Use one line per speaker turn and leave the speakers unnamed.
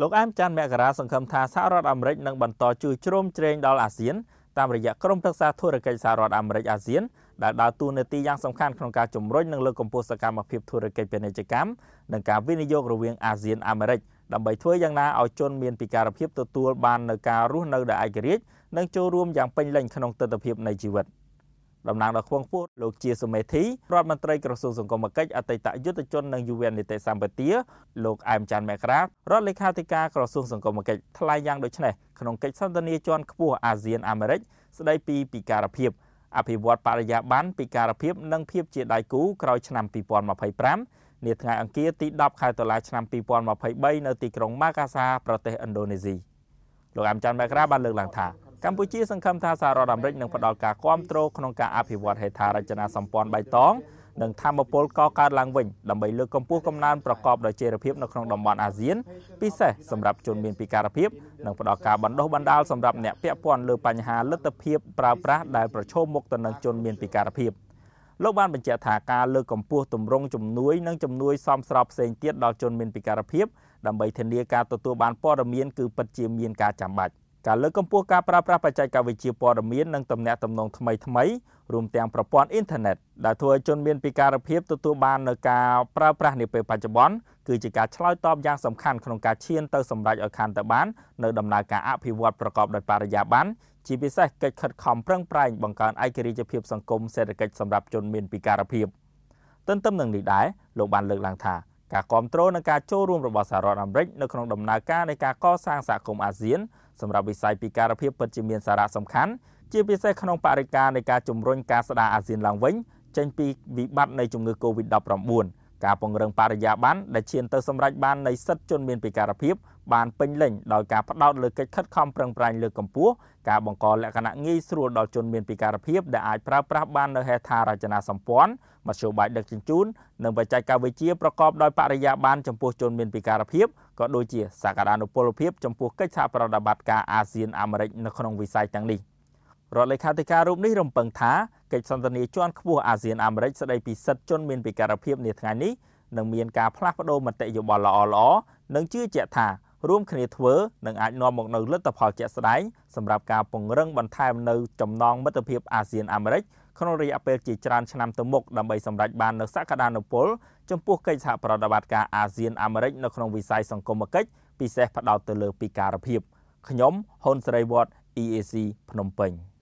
លោកអែមច័ន្ទមករាសង្ឃឹមថាសហរដ្ឋអាមេរិកនឹងបន្តជួយជ្រោមជ្រែងដល់អាស៊ានតាមរយៈក្រុមប្រឹក្សាធុរកិច្ចសហរដ្ឋអាមេរិកអាស៊ានដែលដើរតួនាទីយ៉ាងសំខាន់ក្នុងការជំរុញនិងលើកកម្ពស់សកម្មភាពធុរកិច្ចពាណិជ្ជកម្មនិងការវិនិយោគរវាងអាស៊ានអាមេរិកដើម្បីធ្វើយ៉ាងណាឲ្យជនមានពិការភាពទទួលបាននូវការរស់នៅដោយឯករាជ្យនិងចូលរួមយ៉ាងពេញលេញក្នុងទិដ្ឋភាពនៃជីវិត។តំណាងដល់ខ្ពងខ្ពស់លោកជាសុមេធីរដ្ឋមន្ត្រីក្រសួងសង្គមគិច្ចអតីតយុទ្ធជននិងយុវនីតិសម្បទាលោកអែមច័ន្ទមករារដ្ឋលេខាធិការក្រសួងសង្គមគិច្ចថ្លែងយ៉ាងដូចនេះក្នុងកិច្ចសន្ទនាជាន់ខ្ពស់អាស៊ានអាមេរិកស្ដីពីពិការភាពអភិវឌ្ឍបរិយាប័ន្នពិការភាពនិងភាពជាដៃគូក្រោយឆ្នាំ2025នាថ្ងៃអង្គារទី10ខែតុលាឆ្នាំ2023នៅទីក្រុងម៉ាកាសាប្រទេសឥណ្ឌូនេស៊ីលោកអែមច័ន្ទមករាបានលើកឡើងថាកម្ពុជាសង្ឃឹមថាសហរដ្ឋអាមេរិកនឹងផ្ដល់ការគ្រប់គ្រងក្នុងការអភិវឌ្ឍហេដ្ឋារចនាសម្ព័ន្ធបៃតងនិងធម្មពលកកើតឡើងវិញដើម្បីលើកកម្ពស់កំណើនប្រកបដោយចីរភាពនៅក្នុងតំបន់អាស៊ានពិសេសសម្រាប់ជនមានពិការភាពនិងផ្ដល់ការបណ្ដុះបណ្ដាលសម្រាប់អ្នកពាក់ព័ន្ធលើបញ្ហាលទ្ធភាពប្រើប្រាស់ដែលប្រឈមមុខទៅនឹងជនមានពិការភាពលោកបានបញ្ជាក់ថាការលើកកម្ពស់ទម្រង់ជំនួយ និងជំនួយសមស្របផ្សេងទៀតដល់ជនមានពិការភាពដើម្បីធានាការទទួលបានព័ត៌មានគឺពិតជាមានការចាំបាច់ការលើកកម្ពស់ការប្រើប្រាស់បច្ចេកវិទ្យាព័ត៌មាននិងទំនាក់ទំនងថ្មីថ្មីរួមទាំងប្រព័ន្ធអ៊ីនធឺណិតដែលធ្វើឲ្យជនមានពិការភាពទទួលបាននូវការប្រើប្រាស់នាពេលបច្ចុប្បន្នគឺជាការឆ្លើយតបយ៉ាងសំខាន់ក្នុងការឈានទៅសម្រេចឲ្យខានទៅបាននៅដំណើរការអភិវឌ្ឍប្រកបដោយបរិយាបន្នជាពិសេសកិច្ចខិតខំប្រឹងប្រែងបង្កើនឯករាជ្យភាពសង្គមសេដ្ឋកិច្ចសម្រាប់ជនមានពិការភាពទន្ទឹមនឹងនេះដែរលោកបានលើកឡើងថាការគ្រប់គ្រងនិងការចូលរួមរបស់សហរដ្ឋអាមេរិក នៅក្នុងដំណើរការនៃការកសាងសហគមន៍អាស៊ាន សម្រាប់វិស័យពិការភាពពិតជាមានសារៈសំខាន់ជាពិសេសក្នុងបរិការនៃការជំរុញការស្ដារអាស៊ានឡើងវិញ ចេញពីវិបត្តិនៃជំងឺ Covid-19 ការពង្រឹងបរិយាប័ន្នដែលឈានទៅសម្រេចបាននៃសិទ្ធិជនមានពិការភាពបានពេញលេញដោយការផ្ដោតលើកិច្ចខិតខំប្រឹងប្រែងលើកកម្ពស់ការបង្កលក្ខណៈងាយស្រួលដល់ជនមានពិការភាពដែលអាចប្រើប្រាស់បាននៅហេដ្ឋារចនាសម្ព័ន្ធមធ្យោបាយដឹកជញ្ជូននិងបច្ចេកវិទ្យាប្រកបដោយបរិយាប័ន្នចំពោះជនមានពិការភាពក៏ដូចជាសក្តានុពលភាពចំពោះកិច្ចសហប្រតិបត្តិការអាស៊ានអាមេរិកនៅក្នុងវិស័យទាំងនេះរដ្ឋលេខាធិការរូបនេះរំពឹងថាកិច្ចសន្ទនាជាន់ខ្ពស់អាស៊ានអាមេរិកស្តីពីសិទ្ធិជនមានពិការភាពនាថ្ងៃនេះនឹងមានការផ្លាស់ប្តូរមតិយោបល់ល្អល្អនិងជឿជាក់ថារួមគ្នាធ្វើនឹងអាចនាំមកនូវលទ្ធផលជាក់ស្ដែងសម្រាប់ការពង្រឹងបន្ថែមនៅចំណងមិត្តភាពអាស៊ានអាមេរិកក្នុងរយៈពេលជាច្រើនឆ្នាំទៅមុខដើម្បីសម្រេចបាននូវសក្តានុពល ចំពោះកិច្ចសហប្រតិបត្តិការអាស៊ានអាមេរិកនៅក្នុងវិស័យសង្គមគិច្ចពិសេសផ្ដោតទៅលើពិការភាពខ្ញុំហ៊ុនសេរីវឌ្ឍ EAC ភ្នំពេញ